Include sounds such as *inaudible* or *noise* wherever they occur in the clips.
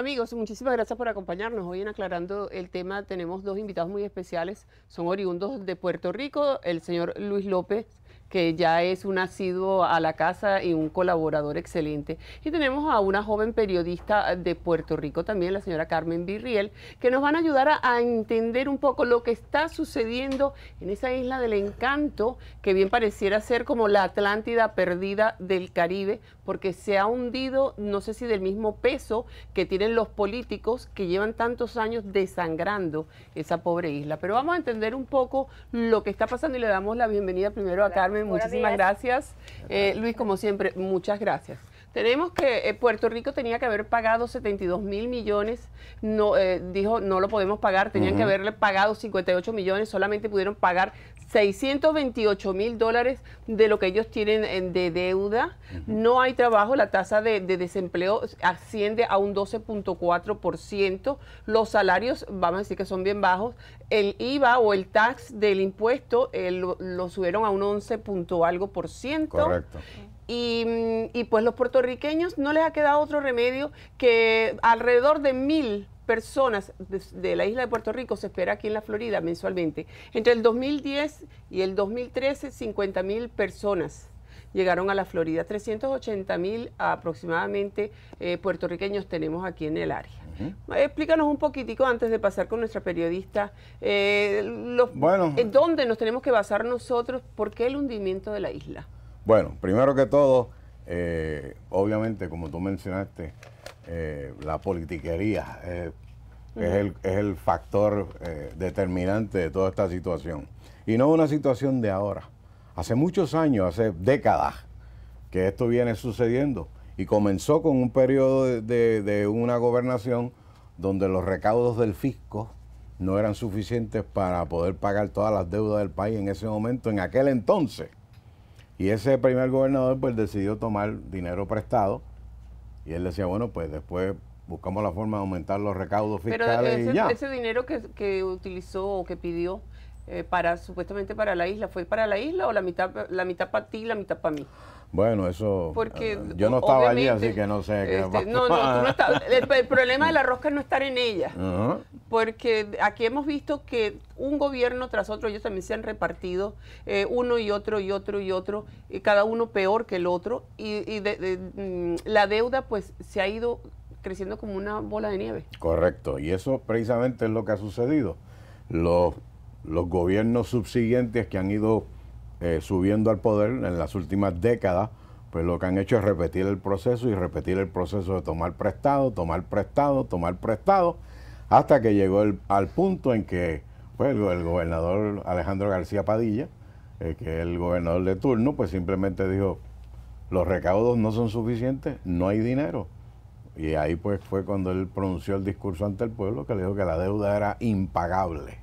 Amigos, muchísimas gracias por acompañarnos. Hoy en Aclarando el Tema tenemos dos invitados muy especiales. Son oriundos de Puerto Rico, el señor Luis López que ya es un asiduo a la casa y un colaborador excelente. Y tenemos a una joven periodista de Puerto Rico también, la señora Carmen Virriel, que nos van a ayudar a, entender un poco lo que está sucediendo en esa isla del encanto, que bien pareciera ser como la Atlántida perdida del Caribe, porque se ha hundido, no sé si del mismo peso que tienen los políticos que llevan tantos años desangrando esa pobre isla. Pero vamos a entender un poco lo que está pasando y le damos la bienvenida primero a Carmen muchísimas gracias. Eh, Luis, como siempre, muchas gracias. Tenemos que eh, Puerto Rico tenía que haber pagado 72 mil millones, no, eh, dijo no lo podemos pagar, tenían que haberle pagado 58 millones, solamente pudieron pagar 628 mil dólares de lo que ellos tienen eh, de deuda. No hay trabajo, la tasa de, desempleo asciende a un 12.4%. Los salarios, vamos a decir que son bien bajos. El IVA o el tax del impuesto eh, lo, subieron a un 11. Punto algo por ciento. Correcto. Mm, y pues los puertorriqueños no les ha quedado otro remedio que alrededor de mil personas de, la isla de Puerto Rico se espera aquí en la Florida mensualmente. Entre el 2010 y el 2013, 50 mil personas llegaron a la Florida. 380 mil aproximadamente eh, puertorriqueños tenemos aquí en el área. Explícanos un poquitico antes de pasar con nuestra periodista, eh, bueno, ¿dónde nos tenemos que basar nosotros? ¿Por qué el hundimiento de la isla? Bueno, primero que todo, eh, obviamente, como tú mencionaste, eh, la politiquería eh, es, el, factor determinante de toda esta situación. Y no una situación de ahora. Hace muchos años, hace décadas, que esto viene sucediendo. Y comenzó con un periodo de una gobernación donde los recaudos del fisco no eran suficientes para poder pagar todas las deudas del país en ese momento, en aquel entonces. Y ese primer gobernador pues decidió tomar dinero prestado y él decía, bueno, pues después buscamos la forma de aumentar los recaudos fiscales ese, dinero que, utilizó o que pidió eh, para supuestamente para la isla, ¿fue para la isla o la mitad, la mitad para ti y la mitad para mí? Bueno, eso. Eh, yo no estaba allí, así que no sé qué este, No, tú no *laughs* estás. El, problema de la rosca es no estar en ella. Porque aquí hemos visto que un gobierno tras otro, ellos también se han repartido, eh, uno y otro y otro y otro, y cada uno peor que el otro. Y, mm, la deuda, pues, se ha ido creciendo como una bola de nieve. Correcto. Y eso precisamente es lo que ha sucedido. Los, los gobiernos subsiguientes que han ido eh, subiendo al poder en las últimas décadas, pues lo que han hecho es repetir el proceso y repetir el proceso de tomar prestado, tomar prestado, tomar prestado, hasta que llegó al punto en que pues, el, gobernador Alejandro García Padilla, eh, que es el gobernador de turno, pues simplemente dijo, los recaudos no son suficientes, no hay dinero. Y ahí pues fue cuando él pronunció el discurso ante el pueblo que le dijo que la deuda era impagable.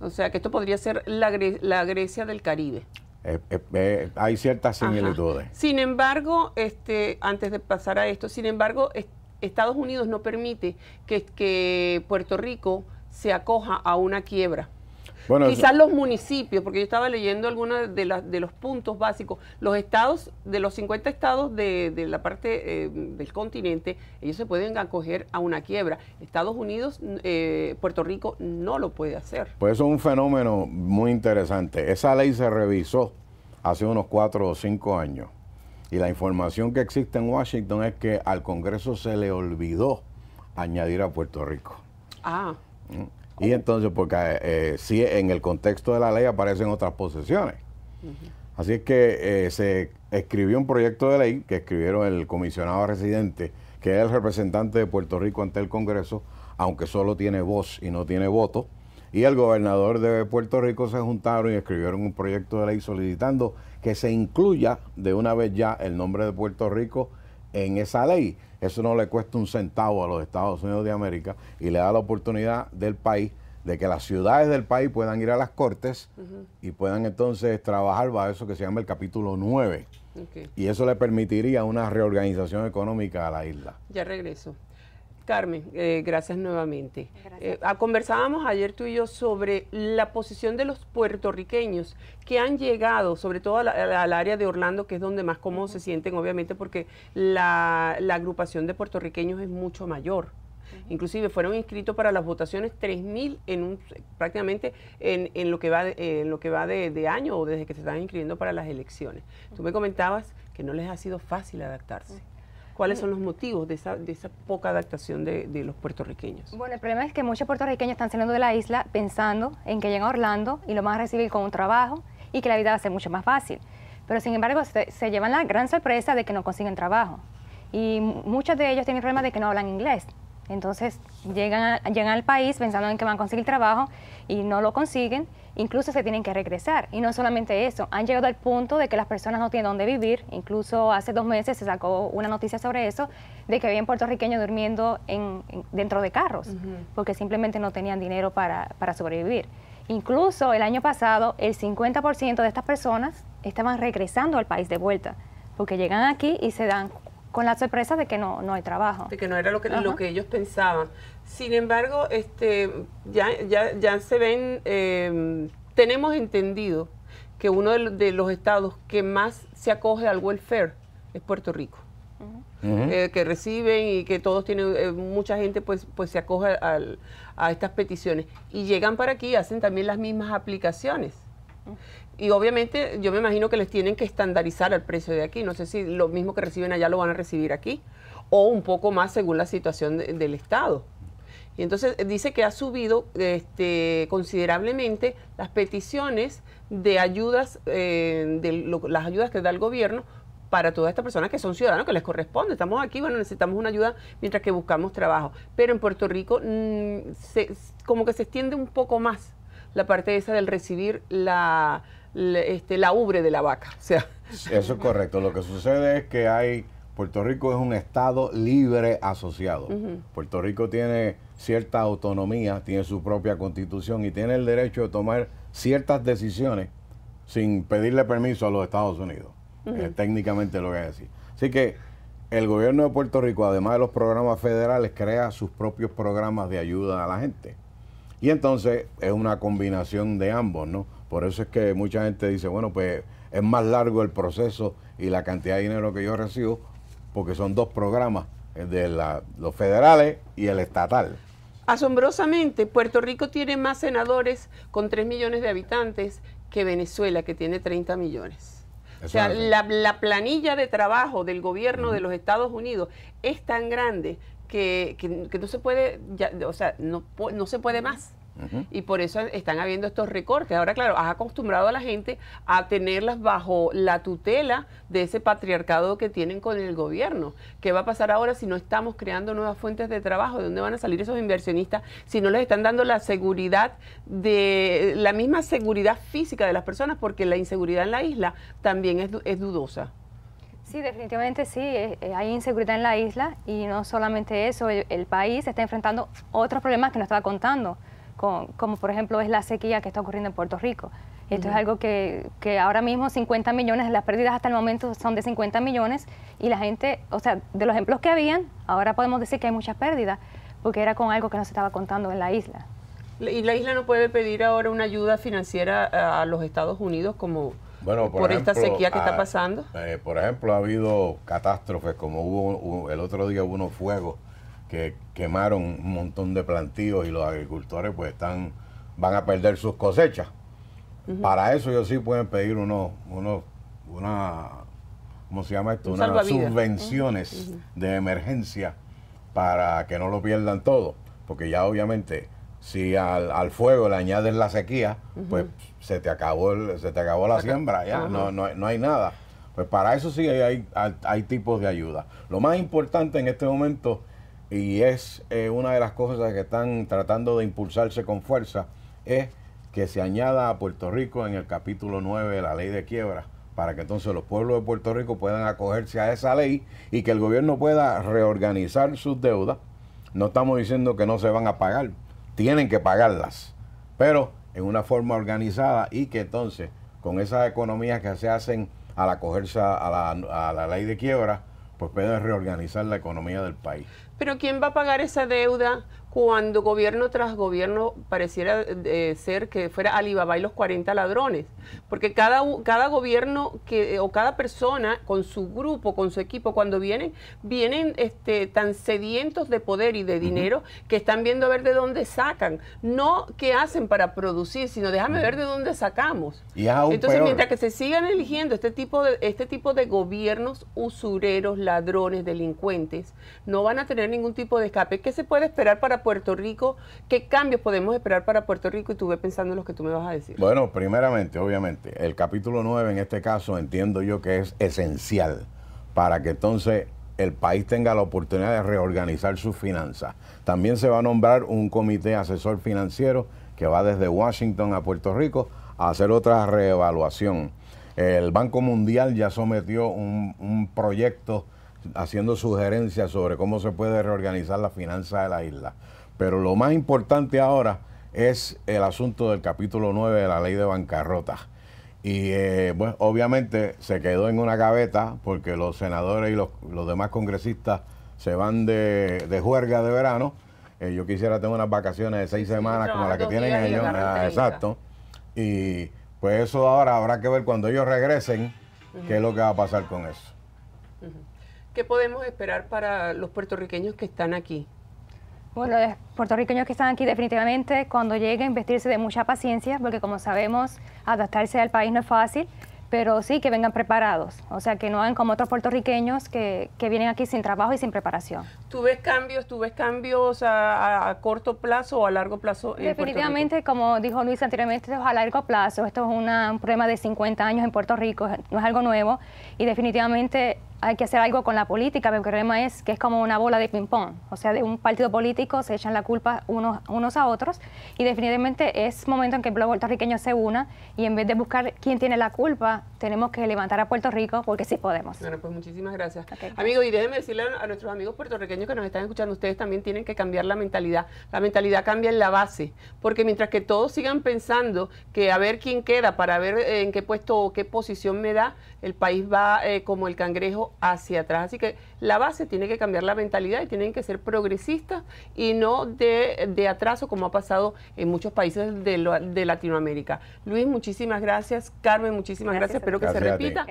O sea, que esto podría ser la, Grecia del Caribe. Eh, eh, eh, hay ciertas similitudes. Sin embargo, este, antes de pasar a esto, sin embargo, Estados Unidos no permite que, que Puerto Rico se acoja a una quiebra. Quizás los municipios, porque yo estaba leyendo algunos de, los puntos básicos. Los estados, de los 50 estados de, la parte eh, del continente, ellos se pueden acoger a una quiebra. Estados Unidos, eh, Puerto Rico no lo puede hacer. Pues es un fenómeno muy interesante. Esa ley se revisó hace unos cuatro o cinco años. Y la información que existe en Washington es que al Congreso se le olvidó añadir a Puerto Rico. Ah. Mm. Y entonces, porque eh, sí, en el contexto de la ley aparecen otras posesiones. Así es que eh, se escribió un proyecto de ley que escribieron el comisionado residente, que es el representante de Puerto Rico ante el Congreso, aunque solo tiene voz y no tiene voto, y el gobernador de Puerto Rico se juntaron y escribieron un proyecto de ley solicitando que se incluya de una vez ya el nombre de Puerto Rico en esa ley, eso no le cuesta un centavo a los Estados Unidos de América y le da la oportunidad del país de que las ciudades del país puedan ir a las cortes y puedan entonces trabajar bajo eso que se llama el capítulo 9. Y eso le permitiría una reorganización económica a la isla. Ya regreso. Carmen, eh, gracias nuevamente. Eh, ah, conversábamos ayer tú y yo sobre la posición de los puertorriqueños que han llegado, sobre todo al área de Orlando, que es donde más cómodos se sienten, obviamente, porque la, agrupación de puertorriqueños es mucho mayor. Inclusive fueron inscritos para las votaciones 3.000 en un, prácticamente en, lo que va, de, año o desde que se están inscribiendo para las elecciones. Tú me comentabas que no les ha sido fácil adaptarse. ¿Cuáles son los motivos de esa, poca adaptación de, los puertorriqueños? Bueno, el problema es que muchos puertorriqueños están saliendo de la isla pensando en que llegan a Orlando y lo van a recibir con un trabajo y que la vida va a ser mucho más fácil. Pero sin embargo, se, llevan la gran sorpresa de que no consiguen trabajo. Y muchos de ellos tienen problemas de que no hablan inglés. Entonces llegan, llegan al país pensando en que van a conseguir trabajo y no lo consiguen, incluso se tienen que regresar. Y no solamente eso, han llegado al punto de que las personas no tienen dónde vivir, incluso hace dos meses se sacó una noticia sobre eso, de que había puertorriqueños durmiendo en, dentro de carros, porque simplemente no tenían dinero para, para sobrevivir. Incluso el año pasado el 50% de estas personas estaban regresando al país de vuelta, porque llegan aquí y se dan con la sorpresa de que no, no hay trabajo. De que no era lo que, lo que ellos pensaban. Sin embargo, este, ya, ya, se ven, eh, tenemos entendido que uno de, los estados que más se acoge al welfare es Puerto Rico. Eh, que reciben y que todos tienen, eh, mucha gente pues, pues se acoge a estas peticiones. Y llegan para aquí, y hacen también las mismas aplicaciones. Y obviamente yo me imagino que les tienen que estandarizar el precio de aquí. No sé si lo mismo que reciben allá lo van a recibir aquí o un poco más según la situación del Estado. Y entonces eh, dice que ha subido este, considerablemente las peticiones de ayudas, eh, de las ayudas que da el gobierno para todas estas personas que son ciudadanos, que les corresponde. Estamos aquí, bueno, necesitamos una ayuda mientras que buscamos trabajo. Pero en Puerto Rico mm, como que se extiende un poco más la parte esa del recibir la este, la ubre de la vaca. O sea. Eso es correcto. Lo que sucede es que hay... Puerto Rico es un estado libre asociado. Puerto Rico tiene cierta autonomía, tiene su propia constitución y tiene el derecho de tomar ciertas decisiones sin pedirle permiso a los Estados Unidos. técnicamente lo que a decir Así que el gobierno de Puerto Rico, además de los programas federales, crea sus propios programas de ayuda a la gente. Y entonces es una combinación de ambos, ¿no? Por eso es que mucha gente dice, bueno, pues es más largo el proceso y la cantidad de dinero que yo recibo, porque son dos programas, de los federales y el estatal. Asombrosamente, Puerto Rico tiene más senadores con 3 millones de habitantes que Venezuela, que tiene 30 millones. o sea, la, planilla de trabajo del gobierno de los Estados Unidos es tan grande que, no se puede, ya, o sea, no, no se puede más. Y por eso están habiendo estos recortes. Ahora, claro, has acostumbrado a la gente a tenerlas bajo la tutela de ese patriarcado que tienen con el gobierno. ¿Qué va a pasar ahora si no estamos creando nuevas fuentes de trabajo? ¿De dónde van a salir esos inversionistas si no les están dando la seguridad de la misma seguridad física de las personas? Porque la inseguridad en la isla también es, dudosa. Sí, definitivamente sí, eh, eh, hay inseguridad en la isla y no solamente eso, el, el, país está enfrentando otros problemas que no estaba contando como por ejemplo es la sequía que está ocurriendo en Puerto Rico. Esto es algo que, que, ahora mismo 50 millones, las pérdidas hasta el momento son de 50 millones y la gente, o sea, de los ejemplos que habían, ahora podemos decir que hay muchas pérdidas porque era con algo que no se estaba contando en la isla. ¿Y la isla no puede pedir ahora una ayuda financiera a los Estados Unidos como por, esta sequía que está ah, pasando? Eh, por ejemplo, ha habido catástrofes como hubo, el otro día hubo unos fuegos que quemaron un montón de plantíos y los agricultores pues están, van a perder sus cosechas. Para eso ellos sí pueden pedir unos, unos, una, ¿cómo se llama esto? unas subvenciones de emergencia para que no lo pierdan todo. Porque ya obviamente, si al, fuego le añades la sequía, pues se te acabó se te acabó la siembra, ya, no, hay nada. Pues para eso sí hay, hay, hay, tipos de ayuda. Lo más importante en este momento y es eh, una de las cosas que están tratando de impulsarse con fuerza, es que se añada a Puerto Rico en el capítulo 9 de la ley de quiebra, para que entonces los pueblos de Puerto Rico puedan acogerse a esa ley y que el gobierno pueda reorganizar sus deudas. No estamos diciendo que no se van a pagar, tienen que pagarlas, pero en una forma organizada y que entonces con esas economías que se hacen al acogerse a la, a la ley de quiebra, pues pueden reorganizar la economía del país. Pero ¿quién va a pagar esa deuda cuando gobierno tras gobierno pareciera eh, ser que fuera Alibaba y los 40 ladrones? Porque cada, cada gobierno que, eh, o cada persona con su grupo, con su equipo, cuando vienen, vienen este, tan sedientos de poder y de dinero que están viendo a ver de dónde sacan. No qué hacen para producir, sino déjame ver de dónde sacamos. Entonces, mientras que se sigan eligiendo este tipo, de, este tipo de gobiernos usureros, ladrones, delincuentes, no van a tener ningún tipo de escape. ¿Qué se puede esperar para Puerto Rico? ¿Qué cambios podemos esperar para Puerto Rico? Y tú ve pensando en lo que tú me vas a decir. Bueno, primeramente, obviamente, el capítulo 9 en este caso entiendo yo que es esencial para que entonces el país tenga la oportunidad de reorganizar sus finanzas. También se va a nombrar un comité asesor financiero que va desde Washington a Puerto Rico a hacer otra reevaluación. El Banco Mundial ya sometió un proyecto haciendo sugerencias sobre cómo se puede reorganizar la finanza de la isla. Pero lo más importante ahora es el asunto del capítulo 9 de la ley de bancarrota. Y eh, pues, obviamente se quedó en una gaveta porque los senadores y los, demás congresistas se van de, juerga de verano. Eh, yo quisiera tener unas vacaciones de seis semanas como la que tienen ellos. exacto. Y pues eso ahora habrá que ver cuando ellos regresen qué es lo que va a pasar con eso. ¿Qué podemos esperar para los puertorriqueños que están aquí? Bueno, los puertorriqueños que están aquí definitivamente cuando lleguen vestirse de mucha paciencia, porque como sabemos, adaptarse al país no es fácil, pero sí que vengan preparados, o sea, que no hagan como otros puertorriqueños que, vienen aquí sin trabajo y sin preparación. ¿Tú ves cambios, tú ves cambios a, corto plazo o a largo plazo? definitivamente, como dijo Luis anteriormente, esto es a largo plazo, esto es un problema de 50 años en Puerto Rico, no es algo nuevo, y definitivamente hay que hacer algo con la política, pero el problema es que es como una bola de ping-pong. O sea, de un partido político se echan la culpa unos, a otros y definitivamente es momento en que el pueblo puertorriqueño se una y en vez de buscar quién tiene la culpa, tenemos que levantar a Puerto Rico porque sí podemos. Bueno, pues muchísimas gracias. amigo. y déjenme decirle a nuestros amigos puertorriqueños que nos están escuchando, ustedes también tienen que cambiar la mentalidad. La mentalidad cambia en la base, porque mientras que todos sigan pensando que a ver quién queda, para ver eh, en qué puesto o qué posición me da, el país va eh, como el cangrejo hacia atrás. Así que la base tiene que cambiar la mentalidad y tienen que ser progresistas y no de, atraso como ha pasado en muchos países de, de Latinoamérica. Luis, muchísimas gracias. Carmen, muchísimas gracias. Espero que se repita.